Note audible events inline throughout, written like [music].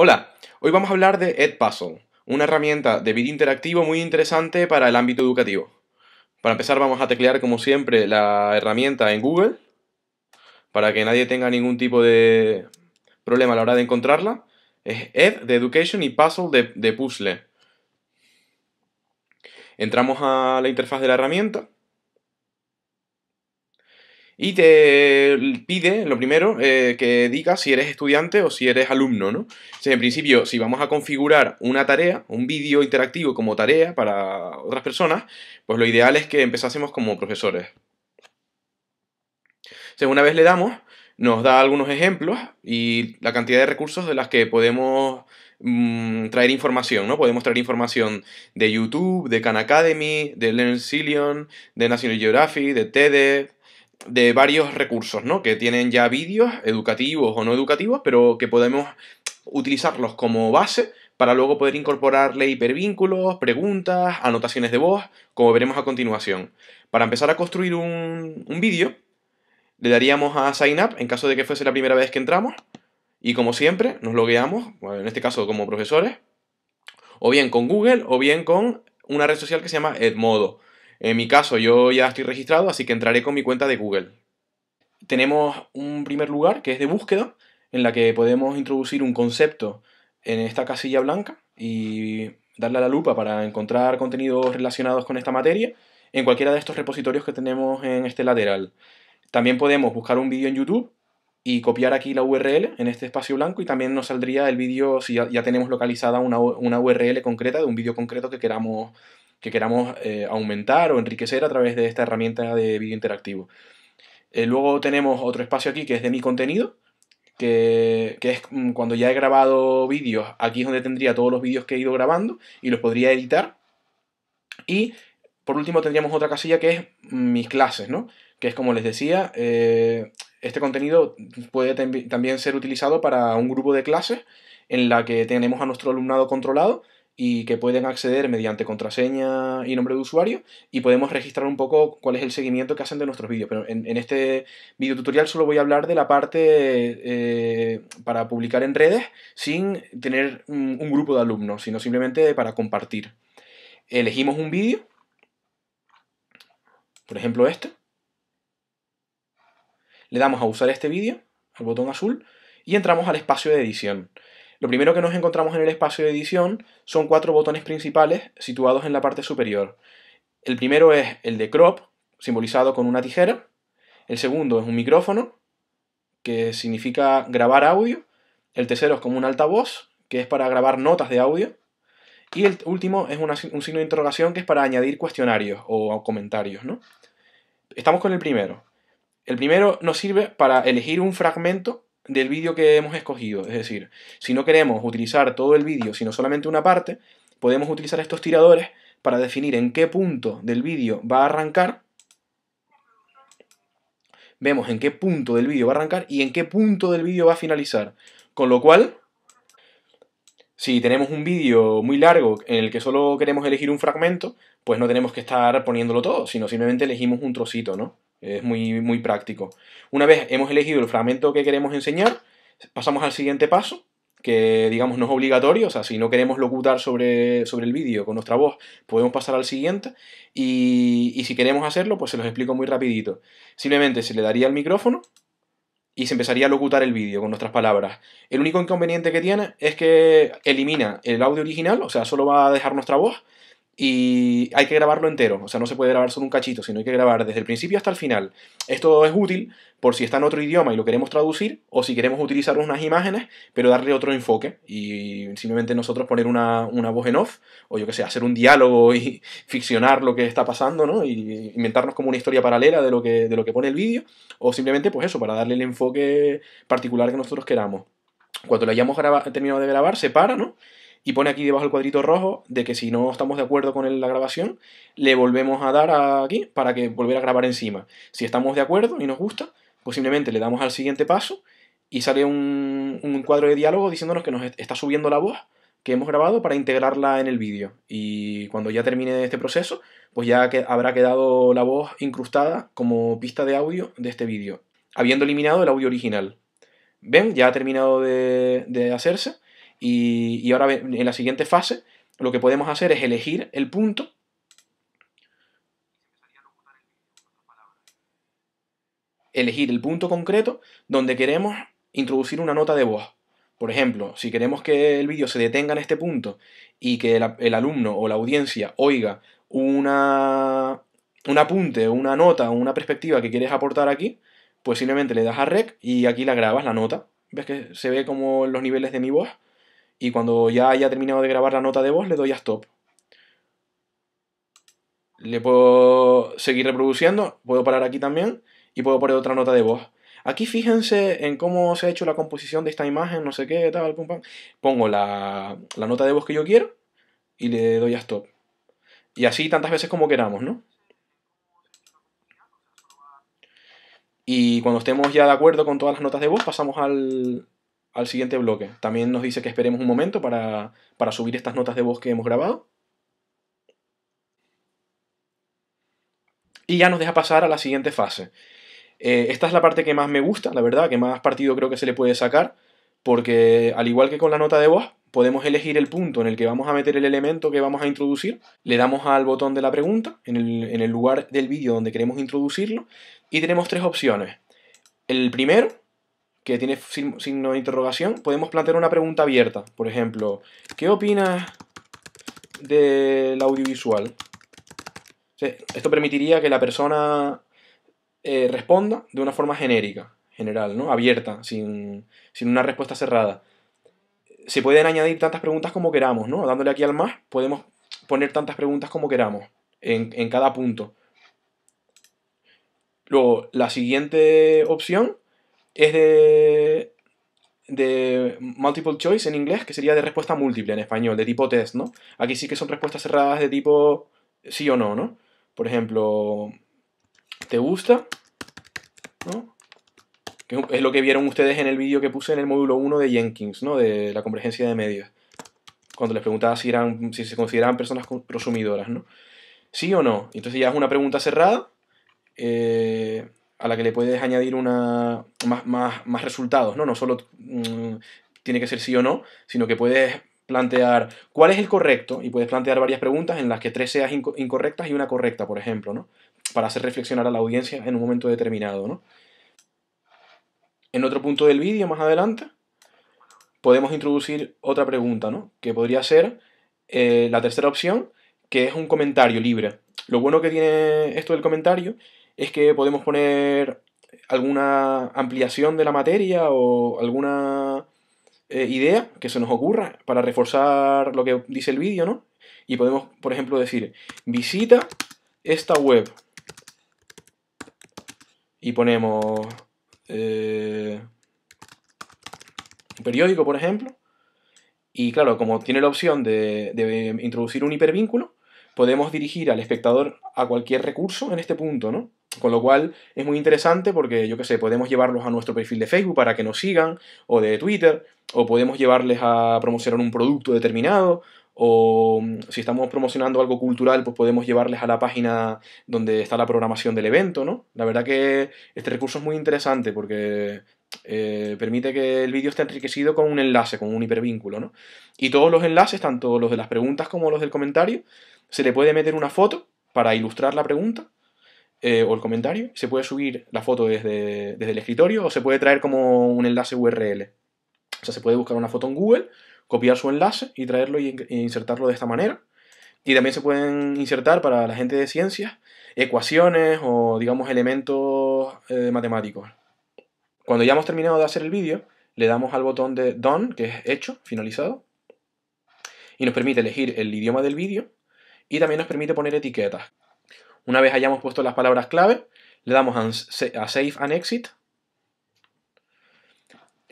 Hola, hoy vamos a hablar de Edpuzzle, una herramienta de vídeo interactivo muy interesante para el ámbito educativo. Para empezar vamos a teclear como siempre la herramienta en Google, para que nadie tenga ningún tipo de problema a la hora de encontrarla. Es Ed de Education y Puzzle de, de Puzzle. Entramos a la interfaz de la herramienta y te pide, lo primero, eh, que digas si eres estudiante o si eres alumno, ¿no? en principio, si vamos a configurar una tarea, un vídeo interactivo como tarea para otras personas, pues lo ideal es que empezásemos como profesores. una vez le damos, nos da algunos ejemplos y la cantidad de recursos de las que podemos mm, traer información, ¿no? Podemos traer información de YouTube, de Khan Academy, de Learn de National Geographic, de TED, de varios recursos, ¿no? Que tienen ya vídeos educativos o no educativos, pero que podemos utilizarlos como base para luego poder incorporarle hipervínculos, preguntas, anotaciones de voz, como veremos a continuación. Para empezar a construir un, un vídeo, le daríamos a Sign Up en caso de que fuese la primera vez que entramos, y como siempre, nos logueamos, en este caso como profesores, o bien con Google, o bien con una red social que se llama Edmodo. En mi caso, yo ya estoy registrado, así que entraré con mi cuenta de Google. Tenemos un primer lugar que es de búsqueda, en la que podemos introducir un concepto en esta casilla blanca y darle a la lupa para encontrar contenidos relacionados con esta materia en cualquiera de estos repositorios que tenemos en este lateral. También podemos buscar un vídeo en YouTube y copiar aquí la URL en este espacio blanco y también nos saldría el vídeo si ya, tenemos localizada una, una, URL concreta de un vídeo concreto que queramos que queramos eh, aumentar o enriquecer a través de esta herramienta de vídeo interactivo. Eh, luego tenemos otro espacio aquí que es de mi contenido, que, es mm, cuando ya he grabado vídeos, aquí es donde tendría todos los vídeos que he ido grabando y los podría editar. Y por último tendríamos otra casilla que es mis clases, ¿no? Que es como les decía, eh, este contenido puede también ser utilizado para un grupo de clases en la que tenemos a nuestro alumnado controlado y que pueden acceder mediante contraseña y nombre de usuario y podemos registrar un poco cuál es el seguimiento que hacen de nuestros vídeos. Pero en, este video tutorial solo voy a hablar de la parte eh, para publicar en redes sin tener un, un grupo de alumnos, sino simplemente para compartir. Elegimos un vídeo, por ejemplo este. Le damos a usar este vídeo, al botón azul, y entramos al espacio de edición. Lo primero que nos encontramos en el espacio de edición son cuatro botones principales situados en la parte superior. El primero es el de crop, simbolizado con una tijera. El segundo es un micrófono, que significa grabar audio. El tercero es como un altavoz, que es para grabar notas de audio. Y el último es un signo de interrogación que es para añadir cuestionarios o comentarios. ¿no? Estamos con el primero. El primero nos sirve para elegir un fragmento del vídeo que hemos escogido. Es decir, si no queremos utilizar todo el vídeo, sino solamente una parte, podemos utilizar estos tiradores para definir en qué punto del vídeo va a arrancar. Vemos en qué punto del vídeo va a arrancar y en qué punto del vídeo va a finalizar. Con lo cual, si tenemos un vídeo muy largo en el que solo queremos elegir un fragmento, pues no tenemos que estar poniéndolo todo, sino simplemente elegimos un trocito, ¿no? Es muy, muy práctico. Una vez hemos elegido el fragmento que queremos enseñar, pasamos al siguiente paso, que digamos no es obligatorio, o sea, si no queremos locutar sobre, sobre el vídeo con nuestra voz, podemos pasar al siguiente y, y si queremos hacerlo, pues se los explico muy rapidito. Simplemente se le daría el micrófono y se empezaría a locutar el vídeo con nuestras palabras. El único inconveniente que tiene es que elimina el audio original, o sea, solo va a dejar nuestra voz y hay que grabarlo entero, o sea, no se puede grabar solo un cachito, sino hay que grabar desde el principio hasta el final. Esto es útil por si está en otro idioma y lo queremos traducir, o si queremos utilizar unas imágenes, pero darle otro enfoque, y simplemente nosotros poner una, voz en off, o yo que sé, hacer un diálogo y [laughs] ficcionar lo que está pasando, ¿no? Y inventarnos como una historia paralela de lo que, de lo que pone el vídeo, o simplemente pues eso, para darle el enfoque particular que nosotros queramos. Cuando lo hayamos terminado de grabar, se para, ¿no? y pone aquí debajo el cuadrito rojo de que si no estamos de acuerdo con la grabación, le volvemos a dar aquí para que volver a grabar encima. Si estamos de acuerdo y nos gusta, pues simplemente le damos al siguiente paso y sale un, cuadro de diálogo diciéndonos que nos está subiendo la voz que hemos grabado para integrarla en el vídeo. Y cuando ya termine este proceso, pues ya que habrá quedado la voz incrustada como pista de audio de este vídeo, habiendo eliminado el audio original. ¿Ven? Ya ha terminado de, de hacerse y, ahora en la siguiente fase lo que podemos hacer es elegir el punto elegir el punto concreto donde queremos introducir una nota de voz. Por ejemplo, si queremos que el vídeo se detenga en este punto y que el, alumno o la audiencia oiga una, un apunte, una nota, una perspectiva que quieres aportar aquí, pues simplemente le das a rec y aquí la grabas, la nota. ¿Ves que se ve como los niveles de mi voz? y cuando ya haya terminado de grabar la nota de voz le doy a stop. Le puedo seguir reproduciendo, puedo parar aquí también y puedo poner otra nota de voz. Aquí fíjense en cómo se ha hecho la composición de esta imagen, no sé qué, tal, pum, pam. Pongo la, la nota de voz que yo quiero y le doy a stop. Y así tantas veces como queramos, ¿no? Y cuando estemos ya de acuerdo con todas las notas de voz, pasamos al, al siguiente bloque. También nos dice que esperemos un momento para, para subir estas notas de voz que hemos grabado. Y ya nos deja pasar a la siguiente fase. Eh, esta es la parte que más me gusta, la verdad, que más partido creo que se le puede sacar, porque al igual que con la nota de voz, podemos elegir el punto en el que vamos a meter el elemento que vamos a introducir, le damos al botón de la pregunta, en el, en el lugar del vídeo donde queremos introducirlo, y tenemos tres opciones. El primero, que tiene signo de interrogación, podemos plantear una pregunta abierta. Por ejemplo, ¿qué opinas del audiovisual? Esto permitiría que la persona eh, responda de una forma genérica, general, ¿no? Abierta, sin, una respuesta cerrada. Se pueden añadir tantas preguntas como queramos, ¿no? Dándole aquí al más, podemos poner tantas preguntas como queramos en, en cada punto. Luego, la siguiente opción es de, de multiple choice en inglés, que sería de respuesta múltiple en español, de tipo test, ¿no? Aquí sí que son respuestas cerradas de tipo sí o no, ¿no? Por ejemplo, ¿te gusta? es lo que vieron ustedes en el vídeo que puse en el módulo 1 de Jenkins, ¿no? De la convergencia de medios. Cuando les preguntaba si, eran, si se consideraban personas consumidoras, ¿no? ¿Sí o no? Entonces ya es una pregunta cerrada. Eh, a la que le puedes añadir una, más, resultados, ¿no? No solo mm, tiene que ser sí o no, sino que puedes plantear cuál es el correcto y puedes plantear varias preguntas en las que tres sean incorrectas y una correcta, por ejemplo, ¿no? Para hacer reflexionar a la audiencia en un momento determinado, ¿no? En otro punto del vídeo, más adelante, podemos introducir otra pregunta, ¿no? Que podría ser eh, la tercera opción, que es un comentario libre. Lo bueno que tiene esto del comentario es que podemos poner alguna ampliación de la materia o alguna eh, idea que se nos ocurra para reforzar lo que dice el vídeo, ¿no? Y podemos, por ejemplo, decir, visita esta web. Y ponemos un eh, periódico, por ejemplo. Y claro, como tiene la opción de, de introducir un hipervínculo, podemos dirigir al espectador a cualquier recurso en este punto, ¿no? Con lo cual es muy interesante porque, yo qué sé, podemos llevarlos a nuestro perfil de Facebook para que nos sigan, o de Twitter, o podemos llevarles a promocionar un producto determinado, o mm, si estamos promocionando algo cultural, pues podemos llevarles a la página donde está la programación del evento, ¿no? La verdad que este recurso es muy interesante porque eh, permite que el vídeo esté enriquecido con un enlace, con un hipervínculo, ¿no? Y todos los enlaces, tanto los de las preguntas como los del comentario, se le puede meter una foto para ilustrar la pregunta eh, o el comentario. Se puede subir la foto desde, el escritorio o se puede traer como un enlace URL. O sea, se puede buscar una foto en Google, copiar su enlace y traerlo e insertarlo de esta manera. Y también se pueden insertar para la gente de ciencias ecuaciones o, digamos, elementos eh, matemáticos. Cuando ya hemos terminado de hacer el vídeo, le damos al botón de Done, que es hecho, finalizado, y nos permite elegir el idioma del vídeo y también nos permite poner etiquetas. Una vez hayamos puesto las palabras clave, le damos a Save and Exit.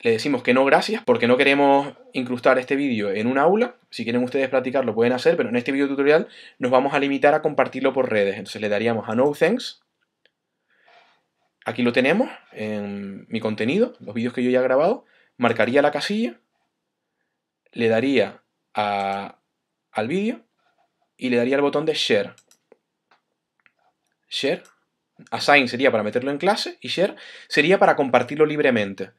Le decimos que no gracias porque no queremos incrustar este vídeo en un aula. Si quieren ustedes lo pueden hacer, pero en este vídeo tutorial nos vamos a limitar a compartirlo por redes. Entonces le daríamos a No Thanks. Aquí lo tenemos en mi contenido, los vídeos que yo ya he grabado. Marcaría la casilla, le daría al vídeo y le daría el botón de share. Share, assign sería para meterlo en clase y share sería para compartirlo libremente.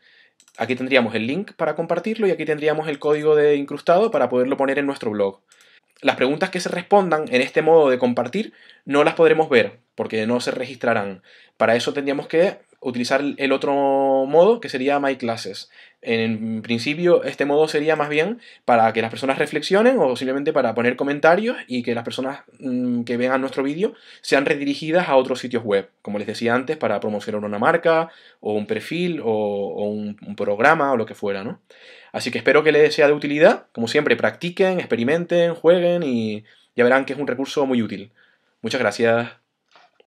Aquí tendríamos el link para compartirlo y aquí tendríamos el código de incrustado para poderlo poner en nuestro blog. Las preguntas que se respondan en este modo de compartir no las podremos ver porque no se registrarán. Para eso tendríamos que utilizar el otro modo que sería My Classes. En principio, este modo sería más bien para que las personas reflexionen o simplemente para poner comentarios y que las personas mm, que vean nuestro vídeo sean redirigidas a otros sitios web, como les decía antes, para promocionar una marca o un perfil o, un, programa o lo que fuera, Así que espero que les sea de utilidad. Como siempre, practiquen, experimenten, jueguen y ya verán que es un recurso muy útil. Muchas gracias.